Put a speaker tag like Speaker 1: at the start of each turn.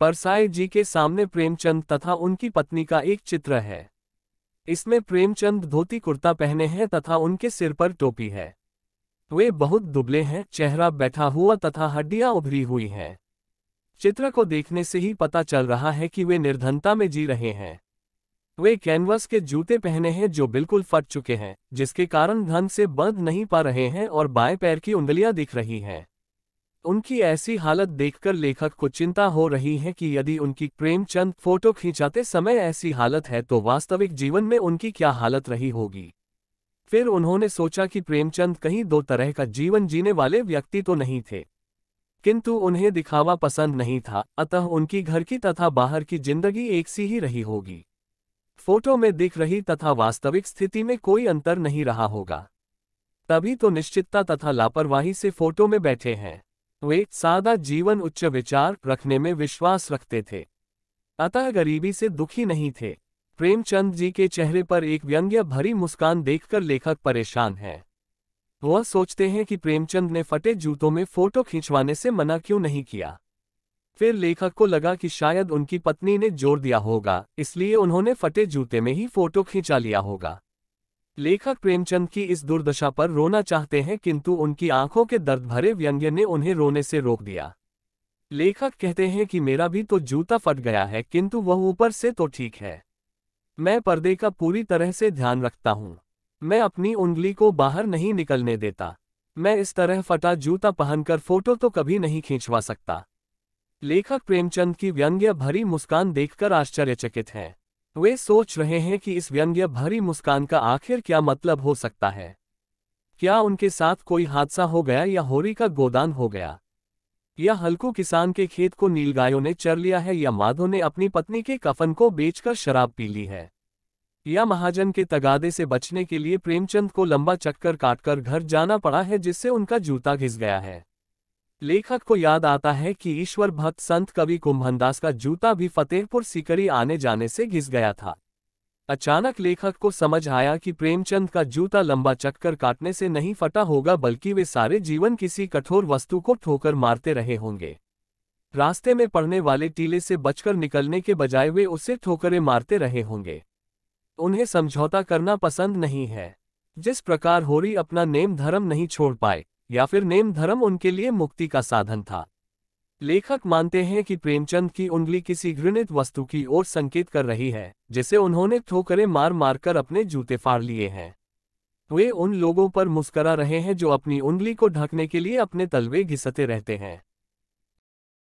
Speaker 1: परसाई जी के सामने प्रेमचंद तथा उनकी पत्नी का एक चित्र है इसमें प्रेमचंद धोती कुर्ता पहने हैं तथा उनके सिर पर टोपी है वे बहुत दुबले हैं चेहरा बैठा हुआ तथा हड्डियां उभरी हुई हैं चित्र को देखने से ही पता चल रहा है कि वे निर्धनता में जी रहे हैं वे कैनवस के जूते पहने हैं जो बिल्कुल फट चुके हैं जिसके कारण धन से बंध नहीं पा रहे हैं और बाएं पैर की उंगलियां दिख रही हैं उनकी ऐसी हालत देखकर लेखक को चिंता हो रही है कि यदि उनकी प्रेमचंद फोटो खींचाते समय ऐसी हालत है तो वास्तविक जीवन में उनकी क्या हालत रही होगी फिर उन्होंने सोचा कि प्रेमचंद कहीं दो तरह का जीवन जीने वाले व्यक्ति तो नहीं थे किंतु उन्हें दिखावा पसंद नहीं था अतः उनकी घर की तथा बाहर की जिंदगी एक सी ही रही होगी फोटो में दिख रही तथा वास्तविक स्थिति में कोई अंतर नहीं रहा होगा तभी तो निश्चितता तथा लापरवाही से फोटो में बैठे हैं वे सादा जीवन उच्च विचार रखने में विश्वास रखते थे अतः गरीबी से दुखी नहीं थे प्रेमचंद जी के चेहरे पर एक व्यंग्य भरी मुस्कान देखकर लेखक परेशान हैं वह सोचते हैं कि प्रेमचंद ने फटे जूतों में फोटो खिंचवाने से मना क्यों नहीं किया फिर लेखक को लगा कि शायद उनकी पत्नी ने जोर दिया होगा इसलिए उन्होंने फटे जूते में ही फोटो खींचा लिया होगा लेखक प्रेमचंद की इस दुर्दशा पर रोना चाहते हैं किंतु उनकी आंखों के दर्द भरे व्यंग्य ने उन्हें रोने से रोक दिया लेखक कहते हैं कि मेरा भी तो जूता फट गया है किंतु वह ऊपर से तो ठीक है मैं पर्दे का पूरी तरह से ध्यान रखता हूँ मैं अपनी उंगली को बाहर नहीं निकलने देता मैं इस तरह फटा जूता पहनकर फोटो तो कभी नहीं खींचवा सकता लेखक प्रेमचंद की व्यंग्य भरी मुस्कान देखकर आश्चर्यचकित हैं वे सोच रहे हैं कि इस व्यंग्य भरी मुस्कान का आखिर क्या मतलब हो सकता है क्या उनके साथ कोई हादसा हो गया या होरी का गोदान हो गया या हल्कू किसान के खेत को नीलगायों ने चर लिया है या माधो ने अपनी पत्नी के कफन को बेचकर शराब पी ली है या महाजन के तगादे से बचने के लिए प्रेमचंद को लंबा चक्कर काटकर घर जाना पड़ा है जिससे उनका जूता घिस गया है लेखक को याद आता है कि ईश्वर भक्त संत कवि कुंभनदास का जूता भी फतेहपुर सीकरी आने जाने से घिस गया था अचानक लेखक को समझ आया कि प्रेमचंद का जूता लंबा चक्कर काटने से नहीं फटा होगा बल्कि वे सारे जीवन किसी कठोर वस्तु को ठोकर मारते रहे होंगे रास्ते में पड़ने वाले टीले से बचकर निकलने के बजाय वे उसे ठोकरें मारते रहे होंगे उन्हें समझौता करना पसंद नहीं है जिस प्रकार होरी अपना नेम धर्म नहीं छोड़ पाए या फिर नेम धर्म उनके लिए मुक्ति का साधन था लेखक मानते हैं कि प्रेमचंद की उंगली किसी घृणित वस्तु की ओर संकेत कर रही है जिसे उन्होंने ठोकरे मार मारकर अपने जूते फाड़ लिए हैं वे उन लोगों पर मुस्करा रहे हैं जो अपनी उंगली को ढकने के लिए अपने तलवे घिसते रहते हैं